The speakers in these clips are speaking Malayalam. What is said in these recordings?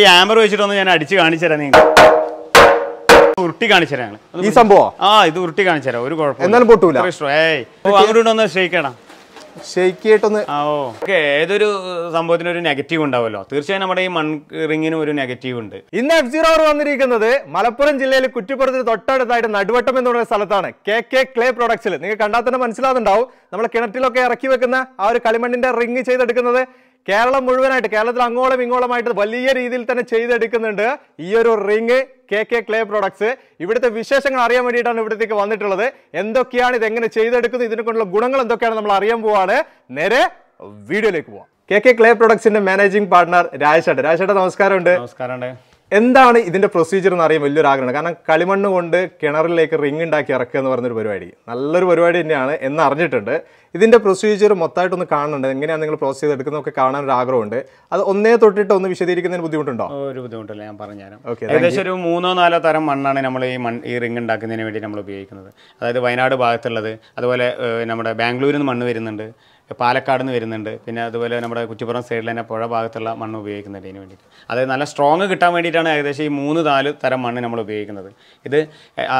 ഈ ആമർ വെച്ചിട്ടൊന്ന് ഞാൻ അടിച്ച് കാണിച്ചു തരാം നിങ്ങൾ ഉരുട്ടി കാണിച്ചു തരാം ഈ സംഭവം ആ ഇത് ഉരുട്ടി കാണിച്ചു തരാം ഒരു കുഴപ്പം എന്നാലും പൊട്ടൂല ഏയ് അങ്ങോട്ട് ഒന്ന് ഏതൊരു സംഭവത്തിന് ഒരു നെഗറ്റീവ് ഉണ്ടാവുമല്ലോ തീർച്ചയായും നമ്മുടെ ഈ മൺ റിങ്ങിനും ഒരു നെഗറ്റീവ് ഉണ്ട് ഇന്ന് എഫ് സീറോ അവർ വന്നിരിക്കുന്നത് മലപ്പുറം ജില്ലയിൽ കുറ്റിപ്പുറത്തിന് തൊട്ടടുത്തായിട്ട് നടുവട്ടം എന്ന് പറയുന്ന സ്ഥലത്താണ് കെ കെ ക്ലേ പ്രൊഡക്ട്സിൽ നിങ്ങൾ കണ്ടാൽ തന്നെ മനസ്സിലാകുന്നുണ്ടാവും നമ്മൾ കിണറ്റിലൊക്കെ ഇറക്കി വെക്കുന്ന ആ ഒരു കളിമണ്ണിന്റെ റിങ് ചെയ്തെടുക്കുന്നത് കേരളം മുഴുവനായിട്ട് കേരളത്തിൽ അങ്ങോളം ഇങ്ങോളമായിട്ട് വലിയ രീതിയിൽ തന്നെ ചെയ്തെടുക്കുന്നുണ്ട് ഈ ഒരു ring K K clay products ഇവിടുത്തെ വിശേഷങ്ങൾ അറിയാൻ വേണ്ടിയിട്ടാണ് ഇവിടത്തേക്ക് വന്നിട്ടുള്ളത് എന്തൊക്കെയാണ് ഇത് എങ്ങനെ ചെയ്തെടുക്കുന്നത് ഇതിനെക്കൊണ്ടുള്ള ഗുണങ്ങൾ എന്തൊക്കെയാണ് നമ്മൾ അറിയാൻ പോവാണ് നേരെ വീഡിയോയിലേക്ക് പോവാം കെ കെ ക്ലേ പ്രൊഡക്ട്സിന്റെ മാനേജിംഗ് പാർട്ണർ രാജേഷ് രാജേഷേട്ട നമസ്കാരമുണ്ട് നമസ്കാരമുണ്ട് എന്താണ് ഇതിൻ്റെ പ്രൊസീജിയർ എന്ന് അറിയാൻ വലിയൊരു ആഗ്രഹമാണ് കാരണം കളിമണ്ണ് കൊണ്ട് കിണറിലേക്ക് റിങ് ഉണ്ടാക്കി ഇറക്കുക എന്ന് പറഞ്ഞൊരു പരിപാടി നല്ലൊരു പരിപാടി തന്നെയാണ് എന്ന് അറിഞ്ഞിട്ടുണ്ട് ഇതിൻ്റെ പ്രൊസീജിയർ മൊത്തമായിട്ടൊന്ന് കാണുന്നുണ്ട് എങ്ങനെയാണ് നിങ്ങൾ പ്രോസസ് ചെയ്തെടുക്കുന്നതൊക്കെ കാണാൻ ഒരു ആഗ്രഹമുണ്ട് അത് ഒന്നേ തൊട്ടിട്ട് ഒന്ന് വിശദീകരിക്കുന്നതിന് ബുദ്ധിമുട്ടുണ്ടോ ഒരു ബുദ്ധിമുട്ടില്ല ഞാൻ പറഞ്ഞുതരാം ഓക്കെ ഏകദേശം ഒരു മൂന്നോ നാലോ തരം മണ്ണാണ് നമ്മൾ ഈ മൺ ഈ റിങ് ഉണ്ടാക്കുന്നതിന് വേണ്ടി നമ്മൾ ഉപയോഗിക്കുന്നത് അതായത് വയനാട് ഭാഗത്തുള്ളത് അതുപോലെ നമ്മുടെ ബാംഗ്ലൂരിൽ നിന്ന് മണ്ണ് വരുന്നുണ്ട് പാലക്കാട് നിന്ന് വരുന്നുണ്ട് പിന്നെ അതുപോലെ നമ്മുടെ കുറ്റിപ്പുറം സൈഡിൽ തന്നെ പുഴ ഭാഗത്തുള്ള മണ്ണ് ഉപയോഗിക്കുന്നുണ്ട് ഇതിന് വേണ്ടിയിട്ട് അതായത് നല്ല സ്ട്രോങ് കിട്ടാൻ വേണ്ടിയിട്ടാണ് ഏകദേശം ഈ മൂന്ന് നാല് തരം മണ്ണ് നമ്മൾ ഉപയോഗിക്കുന്നത് ഇത്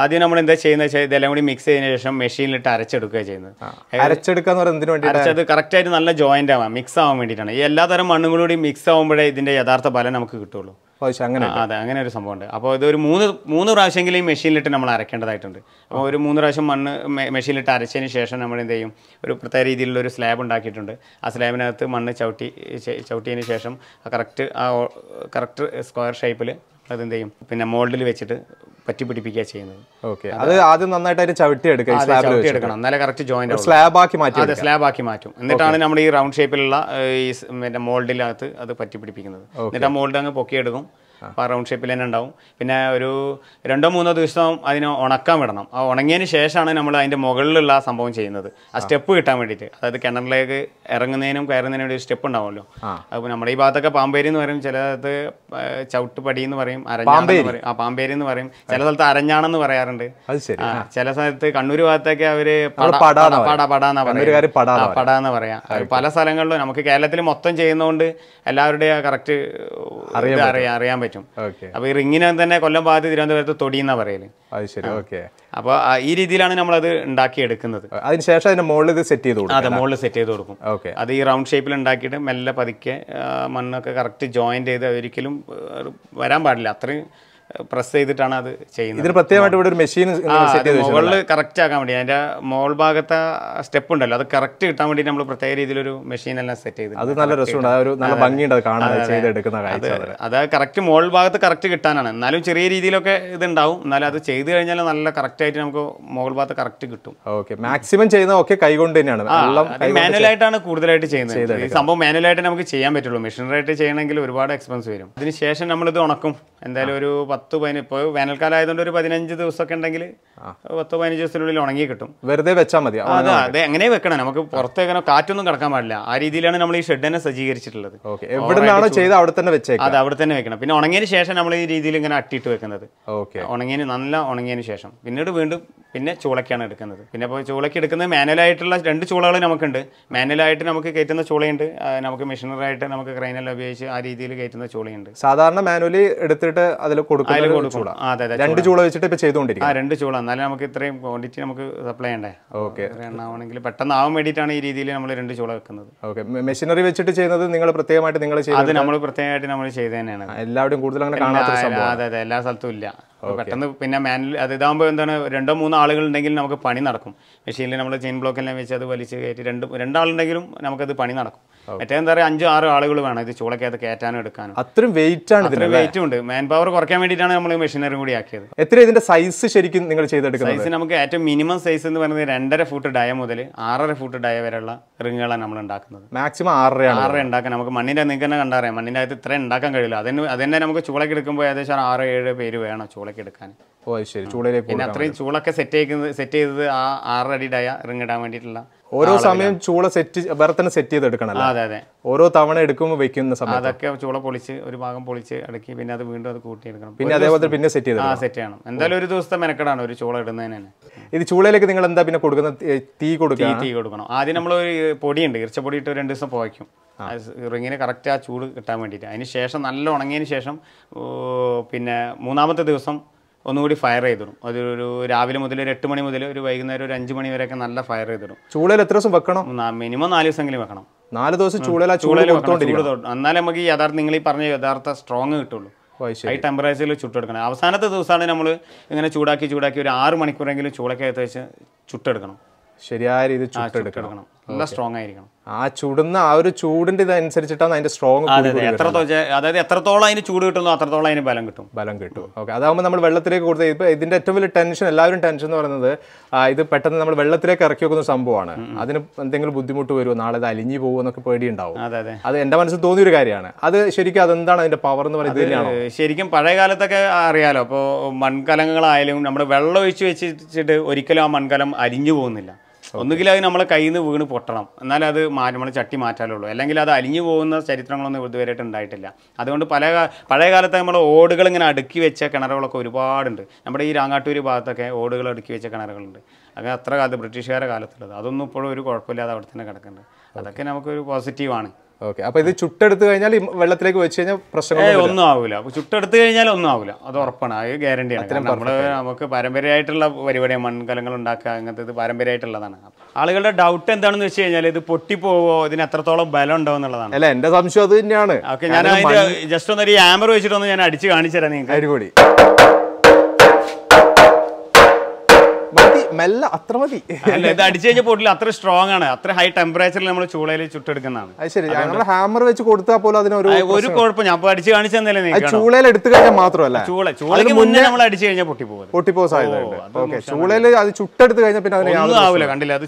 ആദ്യം നമ്മൾ എന്താ ചെയ്യുന്നത് വെച്ചാൽ ഇതെല്ലാം കൂടി മിക്സ് ചെയ്തതിന് ശേഷം മെഷീനിലിട്ട് അരച്ചെടുക്കുക ചെയ്യുന്നത് അരച്ചെടുക്കുക എന്ന് പറയുന്നത് വേണ്ടി അരച്ചത് കറക്റ്റായിട്ട് നല്ല ജോയിൻ്റ് ആവാം മിക്സ് ആവാൻ വേണ്ടിയിട്ടാണ് ഈ എല്ലാ തരം മണ്ണും കൂടി മിക്സ് ആവുമ്പോഴേ ഇതിൻ്റെ യഥാർത്ഥ ഫലം നമുക്ക് കിട്ടുള്ളൂ അങ്ങനെ അതെ അങ്ങനെ ഒരു സംഭവം ഉണ്ട് അപ്പോൾ ഇതൊരു മൂന്ന് മൂന്ന് പ്രാവശ്യമെങ്കിലും ഈ മെഷീനിലിട്ട് നമ്മൾ അരക്കേണ്ടതായിട്ടുണ്ട് അപ്പോൾ ഒരു മൂന്ന് പ്രാവശ്യം മണ്ണ് മെഷീനിലിട്ട് അരച്ചതിന് ശേഷം നമ്മൾ എന്ത് ചെയ്യും ഒരു പ്രത്യേക രീതിയിലുള്ള ഒരു സ്ലാബ് ഉണ്ടാക്കിയിട്ടുണ്ട് ആ സ്ലാബിനകത്ത് മണ്ണ് ചവിട്ടി ചവിട്ടിയതിന് ശേഷം കറക്റ്റ് ആ കറക്റ്റ് സ്ക്വയർ ഷേപ്പിൽ അതെന്ത് ചെയ്യും പിന്നെ മോൾഡിൽ വെച്ചിട്ട് പറ്റി പിടിപ്പിക്കുക ചെയ്യുന്നത് ഓക്കെ അത് ആദ്യം നന്നായിട്ട് ചവിട്ടി എടുക്കണം നല്ല കറക്റ്റ് ജോയിന്റ് സ്ലാബ് ആക്കി മാറ്റും അതെ സ്ലാബ് ആക്കി മാറ്റും എന്നിട്ടാണ് നമ്മൾ ഈ റൗണ്ട് ഷേപ്പിലുള്ള ഈ പിന്നെ മോൾഡിനകത്ത് അത് പറ്റി പിടിപ്പിക്കുന്നത് എന്നിട്ട് ആ മോൾഡ് അങ്ങ് പൊക്കിയെടുക്കും അപ്പോൾ റൗണ്ട് ഷേപ്പിൽ തന്നെ ഉണ്ടാവും പിന്നെ ഒരു രണ്ടോ മൂന്നോ ദിവസം അതിനെ ഉണക്കാൻ വിടണം ആ ഉണങ്ങിയതിന് ശേഷമാണ് നമ്മൾ അതിൻ്റെ മുകളിലുള്ള ആ സംഭവം ചെയ്യുന്നത് ആ സ്റ്റെപ്പ് കിട്ടാൻ വേണ്ടിയിട്ട് അതായത് കിണറിലേക്ക് ഇറങ്ങുന്നതിനും കയറുന്നതിനും ഒരു സ്റ്റെപ്പ് ഉണ്ടാവുമല്ലോ അപ്പോൾ നമ്മുടെ ഈ ഭാഗത്തൊക്കെ പാമ്പേരി എന്ന് പറയും ചില സ്ഥലത്ത് ചവിട്ടുപടി എന്ന് പറയും അരഞ്ഞാണെന്ന് പറയും ആ പാമ്പേരി എന്ന് പറയും ചില സ്ഥലത്ത് അരഞ്ഞാണെന്ന് പറയാറുണ്ട് ചില സ്ഥലത്ത് കണ്ണൂർ ഭാഗത്തൊക്കെ അവര് പട പട പറയാം പട എന്ന് പറയാം പല സ്ഥലങ്ങളിലും നമുക്ക് കേരളത്തിൽ മൊത്തം ചെയ്യുന്നതുകൊണ്ട് എല്ലാവരുടെയും കറക്റ്റ് അറിയാൻ പറ്റും പറ്റും അപ്പൊ ഈ റിങ്ങിനെ തന്നെ കൊല്ലം ഭാഗത്ത് തിരുവനന്തപുരത്ത് തൊടിയെന്നാ പറയല് അത് ശരി ഓക്കെ അപ്പൊ ഈ രീതിയിലാണ് നമ്മൾ അത് ഉണ്ടാക്കിയെടുക്കുന്നത് അതിനുശേഷം അതിന്റെ മുകളിൽ സെറ്റ് ചെയ്ത് കൊടുക്കും അതെ മുകളിൽ സെറ്റ് ചെയ്ത് കൊടുക്കും ഓക്കെ അത് ഈ റൗണ്ട് ഷേപ്പിൽ ഉണ്ടാക്കിയിട്ട് മെല്ലെ പതുക്കെ മണ്ണൊക്കെ കറക്റ്റ് ജോയിൻ ചെയ്ത് ഒരിക്കലും വരാൻ പാടില്ല അത്രയും പ്രസ് ചെയ്തിട്ടാണ് അത് ചെയ്യുന്നത് ഇതിന് പ്രത്യേകമായിട്ട് ഇവിടെ ഒരു മെഷീൻ മുകളിൽ കറക്റ്റ് ആക്കാൻ വേണ്ടി അതിന്റെ മോൾ ഭാഗത്തെ സ്റ്റെപ്പ് ഉണ്ടല്ലോ അത് കറക്റ്റ് കിട്ടാൻ വേണ്ടി നമ്മൾ പ്രത്യേക രീതിയിലൊരു മെഷീൻ എല്ലാം സെറ്റ് ചെയ്ത് അത് നല്ല രസമുണ്ട് ഒരു നല്ല ഭംഗിയുണ്ട് അത് കാണാൻ ചെയ്തെടുക്കുന്ന അത് കറക്റ്റ് മോൾ ഭാഗത്ത് കറക്റ്റ് കിട്ടാനാണ് എന്നാലും ചെറിയ രീതിയിലൊക്കെ ഇതുണ്ടാവും എന്നാലും അത് ചെയ്ത് കഴിഞ്ഞാൽ നല്ല കറക്റ്റ് ആയിട്ട് നമുക്ക് മോൾ ഭാഗത്ത് കറക്റ്റ് കിട്ടും ഓക്കെ മാക്സിമം ചെയ്യുന്ന ഒക്കെ കൈകൊണ്ട് തന്നെയാണ് മാനുവലായിട്ടാണ് കൂടുതലായിട്ട് ചെയ്യുന്നത് ഈ സംഭവം മാനുവലായിട്ട് നമുക്ക് ചെയ്യാൻ പറ്റുള്ളൂ മെഷീനറായിട്ട് ചെയ്യണമെങ്കിൽ ഒരുപാട് എക്സ്പെൻസ് വരും അതിനുശേഷം നമ്മളിത് ഉണക്കും എന്തായാലും ഒരു പത്ത് പതിനഞ്ച് ഇപ്പോൾ വേനൽക്കാലം ആയതുകൊണ്ട് ഒരു പതിനഞ്ച് ദിവസമൊക്കെ ഉണ്ടെങ്കിൽ പത്ത് പതിനഞ്ച് ദിവസത്തിനുള്ളിൽ ഉണങ്ങി കിട്ടും വെറുതെ വെച്ചാൽ മതി അതെ അതെ എങ്ങനെ വെക്കണം നമുക്ക് പുറത്ത് കാറ്റൊന്നും കിടക്കാൻ പാടില്ല ആ രീതിയിലാണ് നമ്മൾ ഈ ഷെഡിനെ സജ്ജീകരിച്ചിട്ടുള്ളത് എവിടെയാണോ ചെയ്ത് അവിടെ തന്നെ വെച്ചേക്കാം അത് അവിടെ തന്നെ വെക്കണം പിന്നെ ഉണങ്ങിയതിന് ശേഷം നമ്മൾ ഈ രീതിയിൽ ഇങ്ങനെ അട്ടിയിട്ട് വെക്കുന്നത് ഓക്കെ ഉണങ്ങിയതിന് നല്ല ഉണങ്ങിയതിന് ശേഷം പിന്നീട് വീണ്ടും പിന്നെ ചൂളക്കാണ് എടുക്കുന്നത് പിന്നെ ഇപ്പോൾ ചൂളയ്ക്ക് എടുക്കുന്നത് മാനുവലായിട്ടുള്ള രണ്ട് ചൂളകൾ നമുക്കുണ്ട് മാനുവലായിട്ട് നമുക്ക് കയറ്റുന്ന ചൂളയുണ്ട് നമുക്ക് മെഷീനറായിട്ട് നമുക്ക് ക്രൈനെല്ലാം ഉപയോഗിച്ച് ആ രീതിയിൽ കയറ്റുന്ന ചൂളയുണ്ട് സാധാരണ മാനുവലി എടുത്തിട്ട് അതിൽ കൊടുക്കും രണ്ട് ചൂള വെച്ചിട്ട് ഇപ്പൊ ചെയ്തുകൊണ്ടിരിക്കും ആ രണ്ട് ചൂള എന്നാലും നമുക്ക് ഇത്രയും ക്വാണ്ടിറ്റി നമുക്ക് സപ്ലൈ ചെയ്യണ്ടേ ഓക്കെ ആവണമെങ്കിൽ പെട്ടെന്ന് ആവാൻ വേണ്ടിയിട്ടാണ് ഈ രീതിയിൽ നമ്മൾ രണ്ട് ചൂള വെക്കുന്നത് ഓക്കെ മെഷീനറി വെച്ചിട്ട് ചെയ്യുന്നത് നിങ്ങൾ പ്രത്യേകമായിട്ട് നിങ്ങൾ അത് നമ്മൾ പ്രത്യേകമായിട്ട് നമ്മൾ ചെയ്ത് തന്നെയാണ് എല്ലാവരും കൂടുതൽ അങ്ങനെ കാണാത്ത അതെ അതെ എല്ലാ സ്ഥലത്തും ഇല്ല പെട്ടെന്ന് പിന്നെ മാനുവൽ അത് ഇതാകുമ്പോൾ എന്താണ് രണ്ടോ മൂന്നോ ആളുകൾ ഉണ്ടെങ്കിൽ നമുക്ക് പണി നടക്കും മെഷീനിൽ നമ്മൾ ചെയിൻ ബ്ലോക്കെല്ലാം വെച്ച് അത് വലിച്ച് കയറ്റി രണ്ട് രണ്ടാളുണ്ടെങ്കിലും നമുക്കത് പണി നടക്കും മറ്റേ എന്താ പറയുക അഞ്ചോ ആറോ ആളുകൾ വേണം ഇത് ചൂളക്കകത്ത് കയറ്റാനും എടുക്കാനും അത്രയും വെയിറ്റ് ആണ് അത്രയും വെയിറ്റും ഉണ്ട് മാൻ പവർ കുറയ്ക്കാൻ വേണ്ടിയിട്ടാണ് നമ്മൾ മെഷീനറി കൂടി ആക്കിയത് എത്ര ഇതിന്റെ സൈസ് ശരിക്കും നിങ്ങൾ ചെയ്തെടുക്കുന്നത് സൈസ് നമുക്ക് ഏറ്റവും മിനിമം സൈസ് എന്ന് പറയുന്നത് രണ്ടര ഫുട്ട് ഡയ മുതൽ ആറര ഫുട്ട് ഡയ വരെയുള്ള റിങ്ങുകളാണ് നമ്മൾ ഉണ്ടാക്കുന്നത് മാക്സിമം ആറര ആറര ഉണ്ടാക്കാൻ നമുക്ക് മണ്ണിൻ്റെ നിങ്ങൾക്ക് തന്നെ കണ്ടറിയാം മണ്ണിൻ്റെ അകത്ത് ഇത്രയും ഉണ്ടാക്കാൻ കഴിയില്ല അതിന് അതിനെ നമുക്ക് ചൂളൊക്കെ എടുക്കുമ്പോൾ ഏകദേശം ആറ് ഏഴ് പേര് വേണം ചൂളൊക്കെ എടുക്കാൻ ഓ ശരി ചൂളയിലേക്ക് പിന്നെ അത്രയും ചൂളൊക്കെ സെറ്റ് ആയിക്കുന്നത് സെറ്റ് ചെയ്തത് ആ ആറര അടിയുടെ റിങ് റിങ്ങിടാൻ വേണ്ടിയിട്ടുള്ള ഓരോ സമയം ചൂള സെറ്റ് വേറെ തന്നെ സെറ്റ് ചെയ്ത് അതെ അതെ ഓരോ തവണ എടുക്കുമ്പോൾ വെക്കുന്ന സമയം അതൊക്കെ ചൂള പൊളിച്ച് ഒരു ഭാഗം പൊളിച്ച് അടുക്കി പിന്നെ അത് വീണ്ടും അത് കൂട്ടിയെടുക്കണം പിന്നെ അതേപോലെ പിന്നെ സെറ്റ് ചെയ്ത് ആ സെറ്റ് ചെയ്യണം എന്തായാലും ഒരു ദിവസത്തെ മെനക്കെടാണ് ഒരു ചൂള ഇടുന്നതിന് തന്നെ ഇത് ചൂളയിലേക്ക് നിങ്ങൾ എന്താ പിന്നെ കൊടുക്കുന്ന തീ കൊടുക്കുക തീ കൊടുക്കണം ആദ്യം നമ്മൾ ഒരു പൊടിയുണ്ട് പൊടി ഇട്ട് രണ്ട് ദിവസം പോയിക്കും റിങ്ങിന് കറക്റ്റ് ആ ചൂട് കിട്ടാൻ വേണ്ടിയിട്ട് അതിന് ശേഷം നല്ല ഉണങ്ങിയതിന് ശേഷം പിന്നെ മൂന്നാമത്തെ ദിവസം ഒന്നുകൂടി ഫയർ ചെയ്തിടും അതൊരു രാവിലെ മുതൽ ഒരു എട്ട് മണി മുതൽ ഒരു വൈകുന്നേരം ഒരു അഞ്ച് മണി വരെയൊക്കെ നല്ല ഫയർ ചെയ്തിടും ചൂളയിൽ എത്ര ദിവസം വെക്കണം മിനിമം നാല് ദിവസമെങ്കിലും വെക്കണം നാല് ദിവസം ചൂളയിൽ ചൂളയിൽ എന്നാലേ നമുക്ക് ഈ യഥാർത്ഥ നിങ്ങൾ ഈ പറഞ്ഞ യഥാർത്ഥ സ്ട്രോങ് കിട്ടുള്ളൂ ഹൈ ടെമ്പറേച്ചറിൽ ചുട്ടെടുക്കണം അവസാനത്തെ ദിവസമാണ് നമ്മൾ ഇങ്ങനെ ചൂടാക്കി ചൂടാക്കി ഒരു ആറ് മണിക്കൂറെങ്കിലും ചൂളക്കകത്ത് വെച്ച് ചുട്ടെടുക്കണം ശരിയായ രീതിയിൽ ചുട്ടെടുക്കണം നല്ല സ്ട്രോങ് ആയിരിക്കണം ആ ചുടുന്ന ആ ഒരു ചൂടിന്റെ ഇതനുസരിച്ചിട്ടാണ് അതിന്റെ സ്ട്രോങ് അതായത് എത്രത്തോളം അതിന് ചൂട് കിട്ടുന്നു അത്രത്തോളം അതിന് ബലം കിട്ടും ബലം കിട്ടും ഓക്കെ അതാകുമ്പോൾ നമ്മൾ വെള്ളത്തിലേക്ക് കൊടുത്ത് ഇപ്പൊ ഇതിന്റെ ഏറ്റവും വലിയ ടെൻഷൻ എല്ലാവരും ടെൻഷൻ എന്ന് പറയുന്നത് ഇത് പെട്ടെന്ന് നമ്മൾ വെള്ളത്തിലേക്ക് ഇറക്കി വെക്കുന്ന സംഭവമാണ് അതിന് എന്തെങ്കിലും ബുദ്ധിമുട്ട് വരുമോ നാളെ ഇത് അലിഞ്ഞു പോകുമോ എന്നൊക്കെ പേടിയുണ്ടാവും അത് എന്റെ മനസ്സിൽ തോന്നിയ ഒരു കാര്യമാണ് അത് ശരിക്കും അതെന്താണ് അതിന്റെ പവർ എന്ന് പറയുന്നത് ശരിക്കും പഴയ കാലത്തൊക്കെ അറിയാലോ ഇപ്പോൾ മൺകലങ്ങളായാലും നമ്മൾ വെള്ളം ഒഴിച്ച് വെച്ചിട്ട് ഒരിക്കലും ആ മൺകലം അലിഞ്ഞു പോകുന്നില്ല ഒന്നുകിൽ അത് നമ്മളെ കയ്യിൽ നിന്ന് വീണ് പൊട്ടണം എന്നാലും അത് മാറ്റി നമ്മൾ ചട്ടി മാറ്റാലുള്ളൂ അല്ലെങ്കിൽ അത് അലിഞ്ഞു പോകുന്ന ചരിത്രങ്ങളൊന്നും ആയിട്ട് ഉണ്ടായിട്ടില്ല അതുകൊണ്ട് പല പഴയ കാലത്ത് നമ്മൾ ഓടുകൾ ഇങ്ങനെ അടുക്കി വെച്ച കിണറുകളൊക്കെ ഒരുപാടുണ്ട് നമ്മുടെ ഈ രാങ്ങാട്ടൂര് ഭാഗത്തൊക്കെ ഓടുകൾ അടുക്കി വെച്ച കിണറുകളുണ്ട് അങ്ങനെ അത്ര കാലത്ത് ബ്രിട്ടീഷുകാരുടെ കാലത്തുള്ളത് അതൊന്നും ഇപ്പോഴും ഒരു കുഴപ്പമില്ലാതെ അവിടെ തന്നെ കിടക്കുന്നുണ്ട് അതൊക്കെ നമുക്കൊരു പോസിറ്റീവാണ് ഓക്കെ അപ്പോൾ ഇത് ചുട്ടെടുത്ത് കഴിഞ്ഞാൽ വെള്ളത്തിലേക്ക് വെച്ച് കഴിഞ്ഞാൽ പ്രശ്നം ഒന്നും ആവില്ല ചുട്ടെടുത്ത് കഴിഞ്ഞാൽ ഒന്നും ആവില്ല അത് ഉറപ്പാണ് അത് ആണ് നമ്മൾ നമുക്ക് പാരമ്പര്യമായിട്ടുള്ള പരിപാടിയാണ് മൺകലങ്ങൾ ഉണ്ടാക്കുക അങ്ങനത്തെ ഇത് പാരമ്പര്യമായിട്ടുള്ളതാണ് ആളുകളുടെ ഡൗട്ട് എന്താണെന്ന് വെച്ച് കഴിഞ്ഞാൽ ഇത് പൊട്ടിപ്പോവോ ഇതിന് എത്രത്തോളം ബലം ഉണ്ടോ എന്നുള്ളതാണ് അല്ല എൻ്റെ സംശയം അത് തന്നെയാണ് ഓക്കെ ഞാൻ ജസ്റ്റ് ഒന്നൊരു ക്യാമറ വെച്ചിട്ടൊന്ന് ഞാൻ അടിച്ച് കാണിച്ചു തരാം നിങ്ങൾക്ക് അടിപൊളി മെല്ലെ അത്ര മതി ഇത് അടിച്ചു കഴിഞ്ഞ പോട്ടിൽ അത്ര സ്ട്രോങ് ആണ് അത്ര ഹൈ ടെമ്പറേച്ചറിൽ നമ്മൾ ചൂളയിൽ ചുട്ടെടുക്കുന്നതാണ് അത് ശരി ഞങ്ങൾ ഹാമർ വെച്ച് കൊടുത്താൽ പോലും അതിനൊരു ഒരു കുഴപ്പം ഞാൻ അടിച്ചു കാണിച്ചതല്ലേ ചൂളയിൽ എടുത്തു കഴിഞ്ഞാൽ മാത്രമല്ല ചൂള ചൂളയ്ക്ക് മുന്നേ നമ്മൾ അടിച്ചു കഴിഞ്ഞാൽ പൊട്ടിപ്പോ പൊട്ടിപ്പോ ചൂളയിൽ അത് ചുട്ടെടുത്ത് കഴിഞ്ഞാൽ പിന്നെ അതിന് ആവില്ല കണ്ടില്ല അത്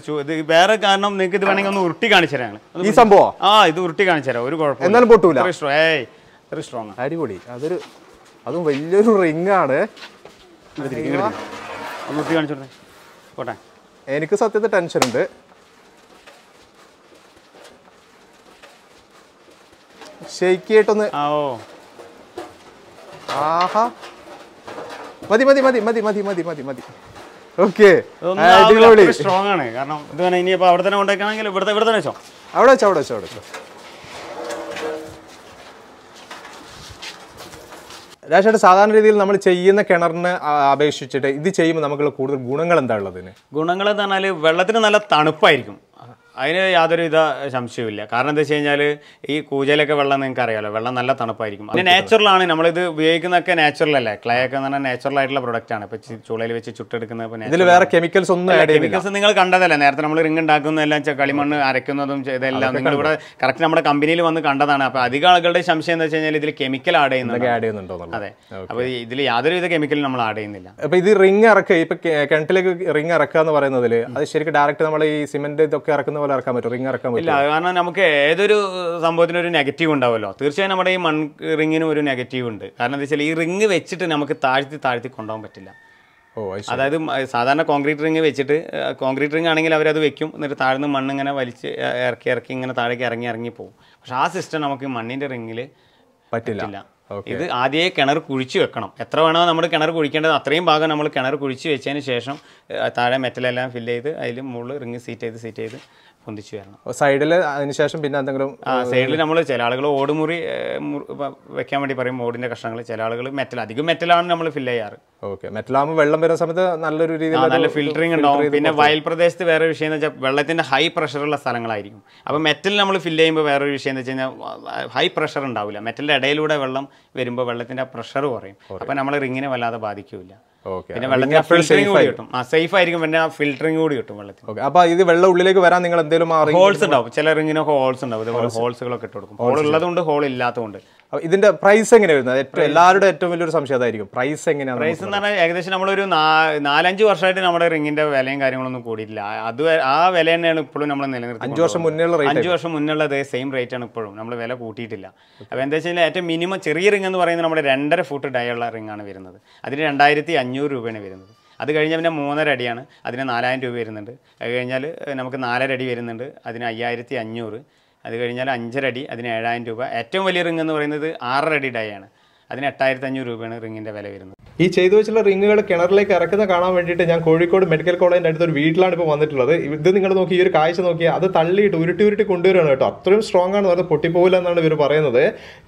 വേറെ കാരണം നിങ്ങൾക്ക് ഇത് വേണമെങ്കിൽ ഒന്ന് ഉരുട്ടി കാണിച്ചു ഈ സംഭവം ആ ഇത് ഉരുട്ടി കാണിച്ചു തരാം ഒരു കുഴപ്പം എന്നാലും പൊട്ടൂല സ്ട്രോങ് അടിപൊളി അതൊരു അതും വലിയൊരു റിംഗ് ആണ് ഒന്ന് കാണിച്ചോട്ടെ എനിക്ക് സത്യത്തിൽ ടെൻഷനുണ്ട് ഷെയ്ക്കിയായിട്ടൊന്ന് ആഹാ മതി മതി മതി മതി മതി മതി മതി മതി ഓക്കെ സ്ട്രോങ് ആണ് കാരണം ഇത് ഇനിയിപ്പോ അവിടെ തന്നെ കൊണ്ടേക്കാണെങ്കിൽ ഇവിടെ ഇവിടെ തന്നെ വെച്ചോ അവിടെ വെച്ചോ അവിടെ വെച്ചോ അവിടെ വെച്ചോ രാജേഷേട്ട സാധാരണ രീതിയിൽ നമ്മൾ ചെയ്യുന്ന കിണറിന് അപേക്ഷിച്ചിട്ട് ഇത് ചെയ്യുമ്പോൾ നമുക്ക് കൂടുതൽ ഗുണങ്ങൾ എന്താ ഉള്ളതിന് ഗുണങ്ങൾ എന്ന് പറഞ്ഞാൽ വെള്ളത്തിന് നല്ല തണുപ്പായിരിക്കും അതിന് യാതൊരുവിധ സംശയവുമില്ല കാരണം എന്താ വെച്ച് കഴിഞ്ഞാൽ ഈ കൂജയിലൊക്കെ വെള്ളം നിങ്ങൾക്ക് അറിയാലോ വെള്ളം നല്ല തണുപ്പായിരിക്കും പിന്നെ നാച്ചുറലാണ് നമ്മളിത് ഉപയോഗിക്കുന്നതൊക്കെ നാച്ചുറൽ അല്ലേ ക്ലേ ഒക്കെ എന്ന് പറഞ്ഞാൽ നാച്ചുറൽ ആയിട്ടുള്ള പ്രൊഡക്റ്റ് ആണ് ചൂളയിൽ ചുളയിൽ വെച്ച് ചുട്ടെടുക്കുന്നത് ഇതിൽ വേറെ കെമിക്കൽസ് ഒന്നും കെമിക്കൽസ് നിങ്ങൾ കണ്ടതല്ലേ നേരത്തെ നമ്മൾ റിങ് ഉണ്ടാക്കുന്നതെല്ലാം കളിമണ്ണ് അരയ്ക്കുന്നതും ഇതെല്ലാം നിങ്ങൾ ഇവിടെ കറക്റ്റ് നമ്മുടെ കമ്പനിയിൽ വന്ന് കണ്ടതാണ് അപ്പോൾ അധികം ആളുകളുടെ സംശയം എന്താ വെച്ച് കഴിഞ്ഞാൽ ഇതിൽ കെമിക്കൽ ആഡ് ചെയ്യുന്നുണ്ട് ആഡ് ചെയ്യുന്നുണ്ടോ അതെ അപ്പോൾ ഇതിൽ യാതൊരുവിധ കെമിക്കലും നമ്മൾ ആഡ് ചെയ്യുന്നില്ല അപ്പോൾ ഇത് റിങ് ഇറക്കുക ഇപ്പൊ കിണറ്റിലേക്ക് റിങ് ഇറക്കുക എന്ന് പറയുന്നതിൽ അത് ശരിക്കും ഡയറക്റ്റ് നമ്മൾ ഈ സിമെന്റ് ഇതൊക്കെ ഇറക്കുന്ന പോലെ ഇറക്കാൻ പറ്റും റിംഗ് ഇറക്കാൻ പറ്റില്ല കാരണം നമുക്ക് ഏതൊരു സംഭവത്തിനും ഒരു നെഗറ്റീവ് ഉണ്ടാവുമല്ലോ തീർച്ചയായും നമ്മുടെ ഈ മൺ റിങ്ങിനും ഒരു നെഗറ്റീവ് ഉണ്ട് കാരണം എന്താ വെച്ചാൽ ഈ റിങ് വെച്ചിട്ട് നമുക്ക് താഴ്ത്തി താഴ്ത്തി കൊണ്ടുപോകാൻ പറ്റില്ല ഓ അതായത് സാധാരണ കോൺക്രീറ്റ് റിങ് വെച്ചിട്ട് കോൺക്രീറ്റ് റിങ് ആണെങ്കിൽ അവരത് വെക്കും എന്നിട്ട് താഴ്ന്ന് മണ്ണ് ഇങ്ങനെ വലിച്ച് ഇറക്കി ഇറക്കി ഇങ്ങനെ താഴേക്ക് ഇറങ്ങി ഇറങ്ങി പോകും പക്ഷെ ആ സിസ്റ്റം നമുക്ക് മണ്ണിൻ്റെ റിങ്ങിൽ പറ്റില്ല ഇത് ആദ്യമേ കിണർ കുഴിച്ച് വെക്കണം എത്ര വേണോ നമ്മൾ കിണർ കുഴിക്കേണ്ടത് അത്രയും ഭാഗം നമ്മൾ കിണർ കുഴിച്ച് വെച്ചതിന് ശേഷം താഴെ മെറ്റലെല്ലാം ഫില്ല് ചെയ്ത് അതിൽ മുകളിൽ റിങ് സീറ്റ് ചെയ്ത് സീറ്റ് ചെയ്ത് പൊന്തിച്ചു വരണം സൈഡിൽ അതിനുശേഷം പിന്നെ എന്തെങ്കിലും സൈഡിൽ നമ്മൾ ചില ആളുകൾ ഓടുമുറി വെക്കാൻ വേണ്ടി പറയും ഓടിൻ്റെ കഷ്ണങ്ങൾ ചില ആളുകൾ മെറ്റൽ അധികം മെറ്റലാണ് നമ്മൾ ഫില്ല് ചെയ്യാറ് ഓക്കെ മെറ്റലാകുമ്പോൾ വെള്ളം വരുന്ന സമയത്ത് നല്ലൊരു രീതിയിൽ നല്ല ഫിൽറ്ററിങ് ഉണ്ടാവും പിന്നെ വയൽ പ്രദേശത്ത് വേറെ വിഷയം എന്ന് വെച്ചാൽ വെള്ളത്തിൻ്റെ ഹൈ പ്രഷറുള്ള സ്ഥലങ്ങളായിരിക്കും അപ്പോൾ മെറ്റൽ നമ്മൾ ഫില്ല് ചെയ്യുമ്പോൾ വേറൊരു വിഷയം എന്ന് വെച്ച് കഴിഞ്ഞാൽ ഹൈ പ്രഷർ ഉണ്ടാവില്ല മെറ്റലിൻ്റെ ഇടയിലൂടെ വെള്ളം വരുമ്പോൾ വെള്ളത്തിൻ്റെ പ്രഷർ കുറയും അപ്പോൾ നമ്മൾ റിങ്ങിനെ വല്ലാതെ ബാധിക്കില്ല പിന്നെ വെള്ളത്തിന് ഫിൽറ്ററിംഗ് കൂടി കിട്ടും ആ സേഫ് ആയിരിക്കും പിന്നെ ആ ഫിൽറ്ററിംഗ് കൂടി കിട്ടും വെള്ളത്തിന് അപ്പൊ ഇത് വെള്ളം ഉള്ളിലേക്ക് വരാൻ നിങ്ങൾ എന്തെങ്കിലും ഹോൾസ് ഉണ്ടാവും ചില റിങ്ങിന് ഹോൾസ് ഉണ്ടാവും ഇതുപോലെ ഹോൾസുകളൊക്കെ ഇട്ട് കൊടുക്കും ഹോൾ ഉള്ളതുകൊണ്ട് ഹോൾ ഇല്ലാത്തതുകൊണ്ട് ഇതിന്റെ പ്രൈസ് എങ്ങനെ ഏറ്റവും എല്ലാവരുടെ ഏറ്റവും വലിയൊരു സംശയം അതായിരിക്കും പ്രൈസ് എങ്ങനെയാണ് പ്രൈസ് എന്ന് പറഞ്ഞാൽ ഏകദേശം നമ്മളൊരു നാലഞ്ച് വർഷമായിട്ട് നമ്മുടെ റിങ്ങിന്റെ വിലയും കാര്യങ്ങളൊന്നും കൂടിയില്ല അത് ആ വില തന്നെയാണ് ഇപ്പോഴും നമ്മൾ നിലനിർത്തുന്നത് അഞ്ച് വർഷം മുന്നേ റേറ്റ് അഞ്ച് വർഷം മുന്നേയുള്ള അതേ സെയിം റേറ്റ് ആണ് ഇപ്പോഴും നമ്മൾ വില കൂട്ടിയിട്ടില്ല അപ്പോൾ എന്താ കഴിഞ്ഞാൽ ഏറ്റവും മിനിമം ചെറിയ റിംഗ് എന്ന് പറയുന്നത് നമ്മുടെ രണ്ടര ഫുട്ട് ഡയുള്ള റിങ്ങാണ് വരുന്നത് അതിന് രണ്ടായിരത്തി അഞ്ഞൂറ് രൂപയാണ് വരുന്നത് അത് കഴിഞ്ഞാൽ പിന്നെ മൂന്നര അടിയാണ് അതിന് നാലായിരം രൂപ വരുന്നുണ്ട് അത് കഴിഞ്ഞാൽ നമുക്ക് നാലര അടി വരുന്നുണ്ട് അതിന് അയ്യായിരത്തി അഞ്ഞൂറ് അത് കഴിഞ്ഞാൽ അഞ്ചരടി അടി അതിന് ഏഴായിരം രൂപ ഏറ്റവും വലിയ റിംഗ് എന്ന് പറയുന്നത് ആറരടി അടി ഡൈ ആണ് അതിന് എട്ടായിരത്തി അഞ്ഞൂറ് രൂപയാണ് റിങ്ങിൻ്റെ വില വരുന്നത് ഈ ചെയ്തു വെച്ചുള്ള റിങ്ങുകൾ കിണറിലേക്ക് ഇറക്കുന്ന കാണാൻ വേണ്ടിയിട്ട് ഞാൻ കോഴിക്കോട് മെഡിക്കൽ കോളേജിൻ്റെ അടുത്തൊരു വീട്ടിലാണ് ഇപ്പോൾ വന്നിട്ടുള്ളത് ഇത് നിങ്ങൾ നോക്കി ഈ ഒരു കാഴ്ച നോക്കി അത് തള്ളിയിട്ട് ഉരുട്ടി ഉരുട്ടി കൊണ്ടുവരികയാണ് കേട്ടോ അത്രയും സ്ട്രോങ് ആണ് പറഞ്ഞാൽ പൊട്ടിപ്പോകില്ല എന്നാണ് ഇവർ പറയുന്നത്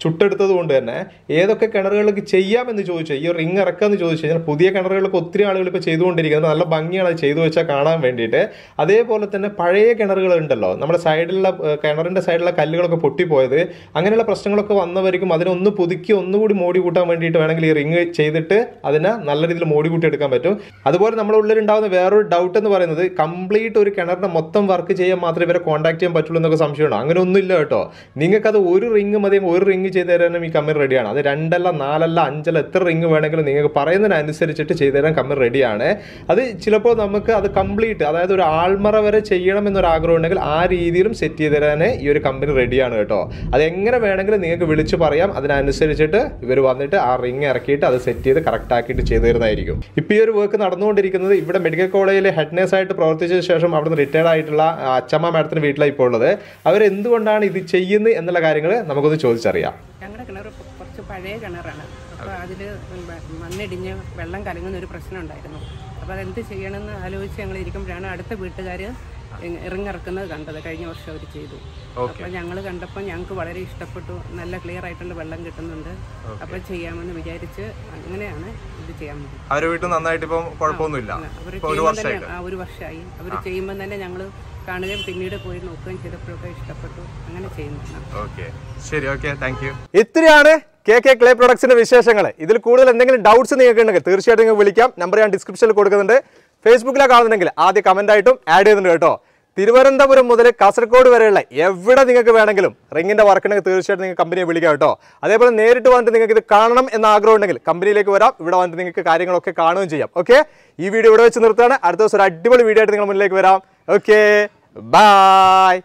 ചുട്ടെടുത്തത് കൊണ്ട് തന്നെ ഏതൊക്കെ കിണറുകൾക്ക് ചെയ്യാമെന്ന് ചോദിച്ചാൽ ഈ റിങ് ഇറക്കാമെന്ന് ചോദിച്ചു കഴിഞ്ഞാൽ പുതിയ കിണറുകൾക്ക് ഒത്തിരി ആളുകൾ ഇപ്പോൾ ചെയ്തുകൊണ്ടിരിക്കുന്നത് നല്ല ഭംഗിയാണ് അത് ചെയ്തു വെച്ചാൽ കാണാൻ വേണ്ടിയിട്ട് അതേപോലെ തന്നെ പഴയ കിണറുകൾ ഉണ്ടല്ലോ നമ്മുടെ സൈഡിലുള്ള കിണറിൻ്റെ സൈഡിലുള്ള കല്ലുകളൊക്കെ പൊട്ടിപ്പോയത് അങ്ങനെയുള്ള പ്രശ്നങ്ങളൊക്കെ വന്നവർക്കും അതിനൊന്ന് പുതുക്കി ഒന്നുകൂടി മോടി കൂട്ടാൻ വേണ്ടിയിട്ട് വേണമെങ്കിൽ ഈ റിങ് ചെയ്തിട്ട് അതിനെ നല്ല രീതിയിൽ മോടി കൂട്ടി എടുക്കാൻ പറ്റും അതുപോലെ നമ്മുടെ ഉള്ളിലുണ്ടാകുന്ന വേറൊരു ഡൗട്ട് എന്ന് പറയുന്നത് കംപ്ലീറ്റ് ഒരു കിണറിനെ മൊത്തം വർക്ക് ചെയ്യാൻ മാത്രമേ ഇവരെ കോൺടാക്ട് ചെയ്യാൻ പറ്റുള്ളൂ എന്നൊക്കെ സംശയമാണ് അങ്ങനെ ഇല്ല കേട്ടോ നിങ്ങൾക്കത് ഒരു റിങ് മതി ഒരു റിങ് ചെയ്ത് തരാനും ഈ കമ്പനി റെഡിയാണ് അത് രണ്ടല്ല നാലല്ല അഞ്ചല്ല എത്ര റിങ് വേണമെങ്കിലും നിങ്ങൾക്ക് പറയുന്നതിനനുസരിച്ചിട്ട് ചെയ്തു തരാൻ കമ്പനി റെഡിയാണ് അത് ചിലപ്പോൾ നമുക്ക് അത് കംപ്ലീറ്റ് അതായത് ഒരു ആൾമറ വരെ ചെയ്യണം എന്നൊരു ആഗ്രഹം ഉണ്ടെങ്കിൽ ആ രീതിയിലും സെറ്റ് ചെയ്ത് തരാൻ ഈ ഒരു കമ്പനി റെഡിയാണ് കേട്ടോ അത് എങ്ങനെ വേണമെങ്കിലും നിങ്ങൾക്ക് വിളിച്ച് പറയാം അതിനനുസരിച്ചിട്ട് ഇവർ വന്നിട്ട് ആ റിങ് ഇറക്കിയിട്ട് അത് സെറ്റ് ചെയ്ത് കറക്റ്റ് ആക്കിയിട്ട് ചെയ്തു തരുന്നതായിരിക്കും ഇപ്പോൾ ഈ ഒരു വർക്ക് നടന്നുകൊണ്ടിരിക്കുന്നത് ഇവിടെ മെഡിക്കൽ കോളേജിലെ ഹെഡ് നേഴ്സായിട്ട് പ്രവർത്തിച്ചതിന് ശേഷം അവിടെ നിന്ന് റിട്ടയർഡ് ആയിട്ടുള്ള അച്ചമ്മ മാഡത്തിന് വീട്ടിലാണ് ഇപ്പോൾ ഉള്ളത് അവരെന്തുകൊണ്ടാണ് ഇത് ചെയ്യുന്നത് എന്നുള്ള കാര്യങ്ങൾ നമുക്കൊന്ന് ചോദിച്ചറിയാം ഞങ്ങളുടെ കുറച്ച് പഴയ കിണറാണ് അപ്പോൾ അതിൽ മണ്ണിടിഞ്ഞ് വെള്ളം കലങ്ങുന്ന ഒരു പ്രശ്നം ഉണ്ടായിരുന്നു അപ്പോൾ അതെന്ത് ചെയ്യണമെന്ന് ആലോചിച്ച് ഞങ്ങൾ ഇരിക്കുമ്പോഴാണ് അടുത്ത വീട്ടുകാർ ഇറങ്ങിറക്കുന്നത് കണ്ടത് കഴിഞ്ഞ വർഷം അവർ ചെയ്തു അപ്പൊ ഞങ്ങൾ കണ്ടപ്പോൾ ഞങ്ങൾക്ക് വളരെ ഇഷ്ടപ്പെട്ടു നല്ല ക്ലിയർ ആയിട്ടുള്ള വെള്ളം കിട്ടുന്നുണ്ട് അപ്പൊ ചെയ്യാമെന്ന് വിചാരിച്ച് അങ്ങനെയാണ് ഇത് ചെയ്യാൻ അവരുടെ വീട്ടിൽ നന്നായിട്ട് ഒരു വർഷമായി അവർ ചെയ്യുമ്പോൾ തന്നെ ഞങ്ങൾ കാണുകയും പിന്നീട് പോയി നോക്കുകയും ചെയ്തപ്പോഴൊക്കെ ഇഷ്ടപ്പെട്ടു അങ്ങനെ ചെയ്യുന്നു ഇത്രയാണ് കെ കെ ക്ലേ പ്രൊഡക്ട്സിന്റെ വിശേഷങ്ങൾ ഇതിൽ കൂടുതൽ എന്തെങ്കിലും ഡൗട്ട്സ് നിങ്ങൾക്ക് ഉണ്ടെങ്കിൽ തീർച്ചയായിട്ടും വിളിക്കാം നമ്പർ ഞാൻ ഡിസ്ക്രിപ്ഷനിൽ കൊടുക്കുന്നുണ്ട് ഫേസ്ബുക്കിലാണ് കാണുന്നുണ്ടെങ്കിൽ ആദ്യം കമൻറ്റായിട്ടും ആഡ് ചെയ്യുന്നുണ്ട് കേട്ടോ തിരുവനന്തപുരം മുതൽ കാസർഗോഡ് വരെയുള്ള എവിടെ നിങ്ങൾക്ക് വേണമെങ്കിലും റിങ്ങിൻ്റെ വർക്കുണ്ടെങ്കിൽ തീർച്ചയായിട്ടും നിങ്ങൾ കമ്പനിയെ വിളിക്കാം കേട്ടോ അതേപോലെ നേരിട്ട് വന്നിട്ട് നിങ്ങൾക്ക് ഇത് കാണണം എന്ന ആഗ്രഹം ഉണ്ടെങ്കിൽ കമ്പനിയിലേക്ക് വരാം ഇവിടെ വന്നിട്ട് നിങ്ങൾക്ക് കാര്യങ്ങളൊക്കെ കാണുകയും ചെയ്യാം ഓക്കെ ഈ വീഡിയോ ഇവിടെ വെച്ച് നിർത്താണ് അടുത്ത ദിവസം ഒരു അടിപൊളി വീഡിയോ ആയിട്ട് നിങ്ങൾ മുന്നിലേക്ക് വരാം ഓക്കെ ബായ്